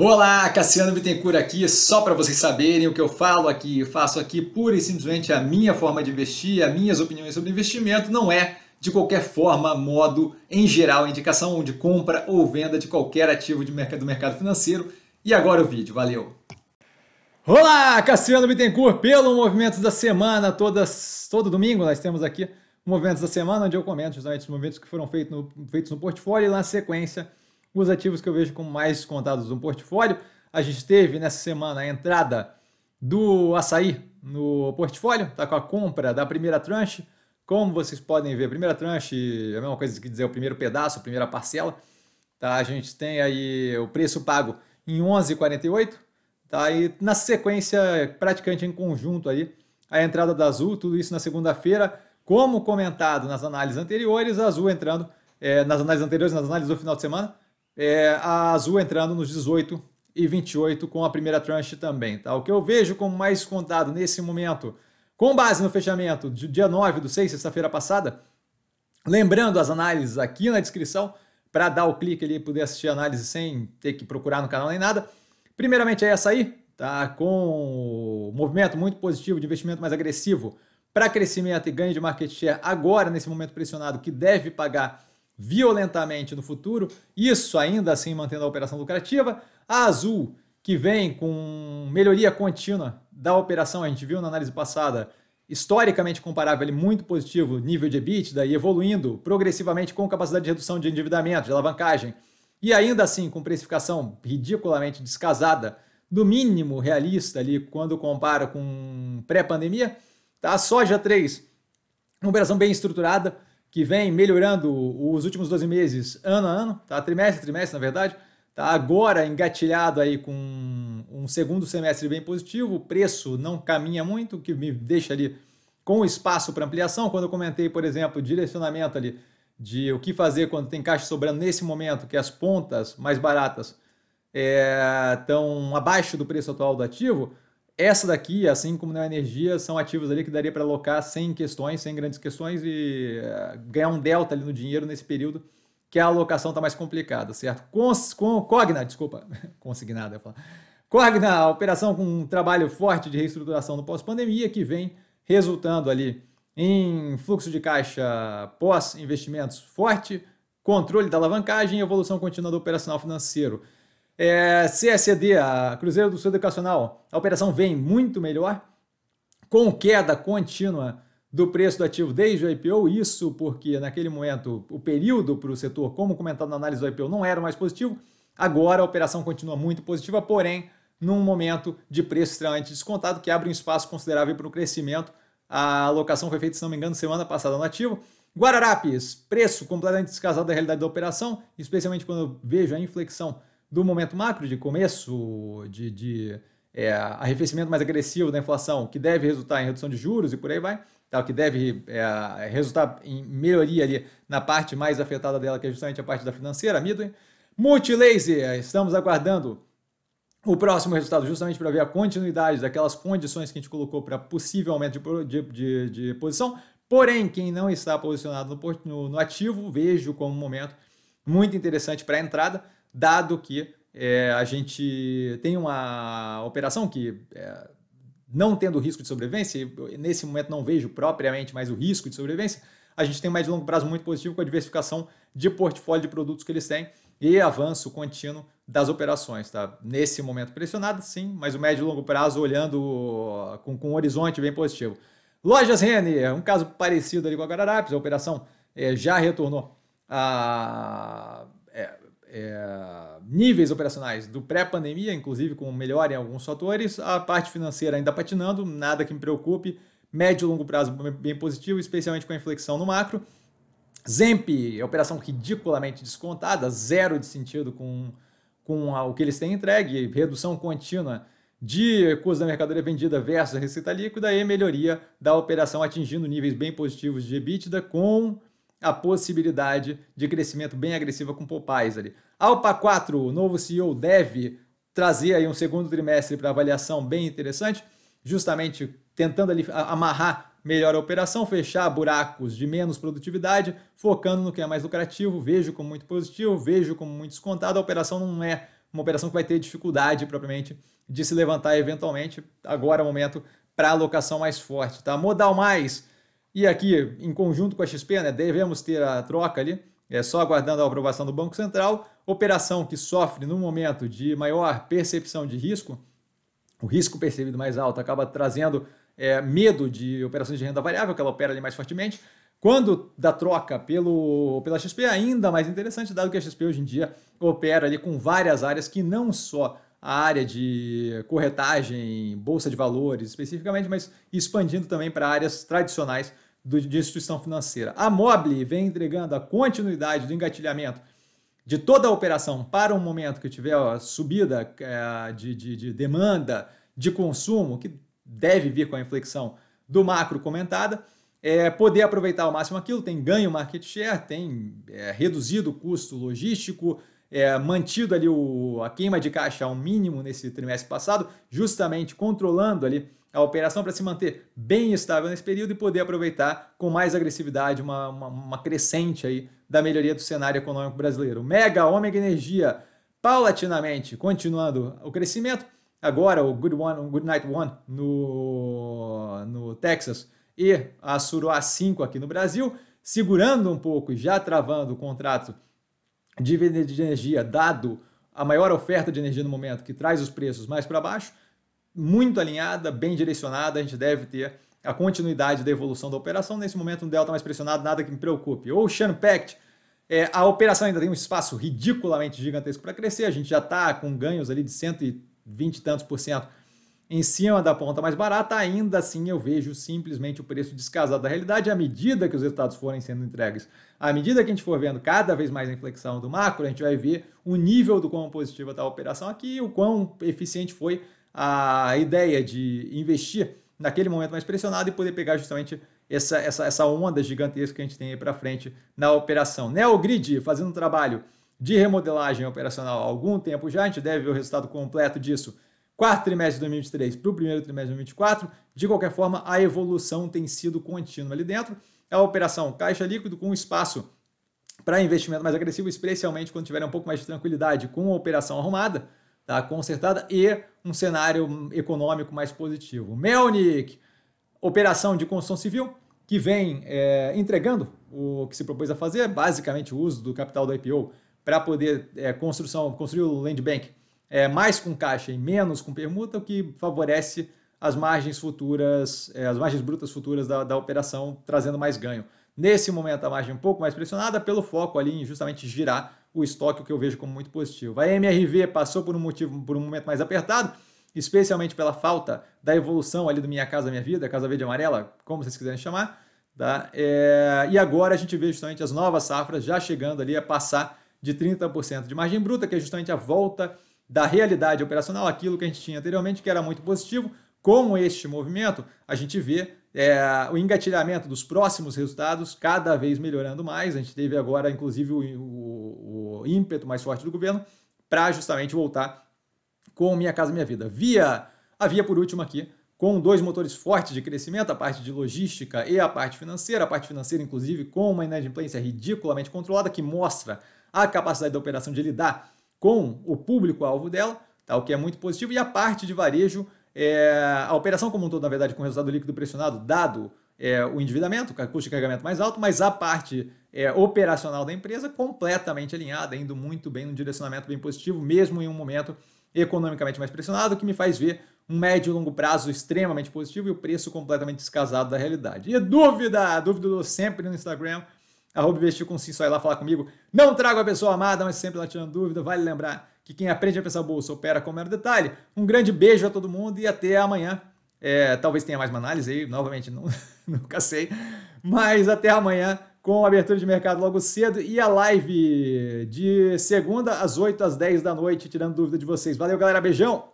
Olá, Cassiano Bittencourt aqui, só para vocês saberem o que eu falo aqui, eu faço aqui pura e simplesmente a minha forma de investir, as minhas opiniões sobre investimento, não é de qualquer forma, modo, em geral, indicação de compra ou venda de qualquer ativo de mercado, do mercado financeiro. E agora o vídeo, valeu! Olá, Cassiano Bittencourt, pelo Movimentos da Semana, todas, todo domingo nós temos aqui Movimentos da Semana, onde eu comento justamente os movimentos que foram feitos no, feitos no portfólio e lá na sequência os ativos que eu vejo com mais descontados no portfólio. A gente teve nessa semana a entrada do açaí no portfólio, está com a compra da primeira tranche. Como vocês podem ver, a primeira tranche é a mesma coisa que dizer o primeiro pedaço, a primeira parcela. Tá? A gente tem aí o preço pago em 11,48. Tá? E na sequência, praticamente em conjunto aí, a entrada da Azul, tudo isso na segunda-feira. Como comentado nas análises anteriores, a Azul entrando, é, nas análises anteriores, nas análises do final de semana, é, a Azul entrando nos 18 e 28 com a primeira tranche também. Tá? O que eu vejo como mais contado nesse momento, com base no fechamento do dia 9 do 6, sexta-feira passada, lembrando as análises aqui na descrição, para dar o clique ali e poder assistir a análise sem ter que procurar no canal nem nada. Primeiramente é essa aí, tá? com um movimento muito positivo de investimento mais agressivo para crescimento e ganho de market share agora, nesse momento pressionado, que deve pagar violentamente no futuro, isso ainda assim mantendo a operação lucrativa. A Azul, que vem com melhoria contínua da operação, a gente viu na análise passada, historicamente comparável, muito positivo, nível de EBITDA e evoluindo progressivamente com capacidade de redução de endividamento, de alavancagem, e ainda assim com precificação ridiculamente descasada, no mínimo realista ali quando compara com pré-pandemia, tá? A soja 3, uma operação bem estruturada, que vem melhorando os últimos 12 meses, ano a ano, tá? trimestre a trimestre, na verdade. Tá agora engatilhado aí com um segundo semestre bem positivo, o preço não caminha muito, o que me deixa ali com espaço para ampliação. Quando eu comentei, por exemplo, direcionamento ali de o que fazer quando tem caixa sobrando nesse momento, que as pontas mais baratas estão eh, é, abaixo do preço atual do ativo, essa daqui, assim como na energia, são ativos ali que daria para alocar sem questões, sem grandes questões e eh, ganhar um delta ali no dinheiro nesse período que a alocação está mais complicada, certo? Cons, com Cogna, desculpa, consignada, eu falar. Cogna, operação com um trabalho forte de reestruturação no pós-pandemia que vem resultando ali em fluxo de caixa pós-investimentos forte, controle da alavancagem e evolução contínua do operacional financeiro. É, CSED, a Cruzeiro do Sul Educacional, a operação vem muito melhor, com queda contínua do preço do ativo desde o IPO, isso porque naquele momento o período para o setor, como comentado na análise do IPO, não era mais positivo. Agora a operação continua muito positiva, porém, num momento de preço extremamente descontado, que abre um espaço considerável para o crescimento. A alocação foi feita, se não me engano, semana passada no ativo. Guararapes, preço completamente descasado da realidade da operação, especialmente quando eu vejo a inflexão do momento macro de começo, de, de é, arrefecimento mais agressivo da inflação, que deve resultar em redução de juros e por aí vai, tal, tá? que deve é, resultar em melhoria ali na parte mais afetada dela, que é justamente a parte da financeira, Midway. Multilaser, estamos aguardando o próximo resultado, justamente para ver a continuidade daquelas condições que a gente colocou para possível aumento de, de, de, posição. Porém, quem não está posicionado no, no, no ativo, vejo como um momento muito interessante para a entrada dado que é, a gente tem uma operação que, é, não tendo risco de sobrevivência, nesse momento não vejo propriamente mais o risco de sobrevivência, a gente tem mais médio longo prazo muito positivo com a diversificação de portfólio de produtos que eles têm e avanço contínuo das operações. Tá? Nesse momento pressionado, sim, mas o médio e longo prazo olhando com, com um horizonte bem positivo. Lojas Renner, um caso parecido ali com a Guararapes, a operação é, já retornou a é, níveis operacionais do pré-pandemia, inclusive com melhora em alguns fatores, a parte financeira ainda patinando, nada que me preocupe, médio e longo prazo bem positivo, especialmente com a inflexão no macro. Zemp, operação ridiculamente descontada, zero de sentido com, com a, o que eles têm entregue, redução contínua de custo da mercadoria vendida versus a receita líquida e melhoria da operação atingindo níveis bem positivos de EBITDA com a possibilidade de crescimento bem agressiva com Popeyes ali. Alpa 4, o novo CEO deve trazer aí um segundo trimestre para avaliação bem interessante, justamente tentando ali amarrar melhor a operação, fechar buracos de menos produtividade, focando no que é mais lucrativo, vejo como muito positivo, vejo como muito descontado, a operação não é uma operação que vai ter dificuldade propriamente de se levantar eventualmente, agora é o momento para alocação mais forte, tá? Modal mais e aqui, em conjunto com a XP, né, devemos ter a troca ali, é só aguardando a aprovação do Banco Central. Operação que sofre no momento de maior percepção de risco, o risco percebido mais alto acaba trazendo é, medo de operações de renda variável, que ela opera ali mais fortemente. Quando da troca pelo, pela XP, ainda mais interessante, dado que a XP hoje em dia opera ali com várias áreas que não só a área de corretagem, bolsa de valores especificamente, mas expandindo também para áreas tradicionais de instituição financeira. A Mobile vem entregando a continuidade do engatilhamento de toda a operação para um momento que tiver a subida é, de, de, de demanda, de consumo, que deve vir com a inflexão do macro comentada, é, poder aproveitar ao máximo aquilo, tem ganho market share, tem é, reduzido o custo logístico, é, mantido ali o, a queima de caixa ao mínimo nesse trimestre passado, justamente controlando ali a operação para se manter bem estável nesse período e poder aproveitar com mais agressividade uma, uma, uma crescente aí da melhoria do cenário econômico brasileiro. Mega, Ômega Energia, paulatinamente continuando o crescimento. Agora o Good, One, Good Night One no, no Texas e a Suruá 5 aqui no Brasil, segurando um pouco, já travando o contrato de venda de energia, dado a maior oferta de energia no momento, que traz os preços mais para baixo muito alinhada, bem direcionada, a gente deve ter a continuidade da evolução da operação. Nesse momento, um delta mais pressionado, nada que me preocupe. Ocean Pact, é, a operação ainda tem um espaço ridiculamente gigantesco para crescer. A gente já está com ganhos ali de 120 e tantos por cento em cima da ponta mais barata. Ainda assim, eu vejo simplesmente o preço descasado da realidade à medida que os resultados forem sendo entregues. À medida que a gente for vendo cada vez mais a inflexão do macro, a gente vai ver o nível do quão positiva está a operação aqui e o quão eficiente foi a ideia de investir naquele momento mais pressionado e poder pegar justamente essa, essa, essa onda gigantesca que a gente tem aí para frente na operação. Neogrid né, fazendo um trabalho de remodelagem operacional há algum tempo já, a gente deve ver o resultado completo disso quarto trimestre de 2023 para o primeiro trimestre de 2024. De qualquer forma, a evolução tem sido contínua ali dentro. É a operação caixa líquido com espaço para investimento mais agressivo, especialmente quando tiver um pouco mais de tranquilidade com a operação arrumada tá? consertada e um cenário econômico mais positivo. Melnik, operação de construção civil, que vem é, entregando o que se propôs a fazer, basicamente o uso do capital da IPO para poder é, construção, construir o land bank é, mais com caixa e menos com permuta, o que favorece as margens futuras, é, as margens brutas futuras da, da operação, trazendo mais ganho. Nesse momento a margem um pouco mais pressionada pelo foco ali em justamente girar o estoque, o que eu vejo como muito positivo. A MRV passou por um motivo, por um momento mais apertado, especialmente pela falta da evolução ali do Minha Casa Minha Vida, Casa Verde Amarela, como vocês quiserem chamar, tá? É, e agora a gente vê justamente as novas safras já chegando ali a passar de 30% de margem bruta, que é justamente a volta da realidade operacional, aquilo que a gente tinha anteriormente, que era muito positivo. Com este movimento, a gente vê é, o engatilhamento dos próximos resultados cada vez melhorando mais. A gente teve agora, inclusive, o, o, o ímpeto mais forte do governo para justamente voltar com Minha Casa Minha Vida. Via, a via por último aqui, com dois motores fortes de crescimento, a parte de logística e a parte financeira. A parte financeira, inclusive, com uma inadimplência ridiculamente controlada, que mostra a capacidade da operação de lidar com o público-alvo dela, tá? o que é muito positivo. E a parte de varejo é, a operação como um todo, na verdade, com resultado líquido pressionado, dado é, o endividamento, o custo de carregamento mais alto, mas a parte é, operacional da empresa completamente alinhada, indo muito bem, num direcionamento bem positivo, mesmo em um momento economicamente mais pressionado, que me faz ver um médio e longo prazo extremamente positivo e o preço completamente descasado da realidade. E dúvida, dúvida do sempre no Instagram, arroba investir com si, só ir lá falar comigo. Não trago a pessoa amada, mas sempre lá tirando dúvida, vale lembrar que quem aprende a pensar bolsa opera o mero detalhe. Um grande beijo a todo mundo e até amanhã. É, talvez tenha mais uma análise aí, novamente, não, nunca sei. Mas até amanhã com a abertura de mercado logo cedo e a live de segunda às 8 às 10 da noite, tirando dúvida de vocês. Valeu, galera. Beijão!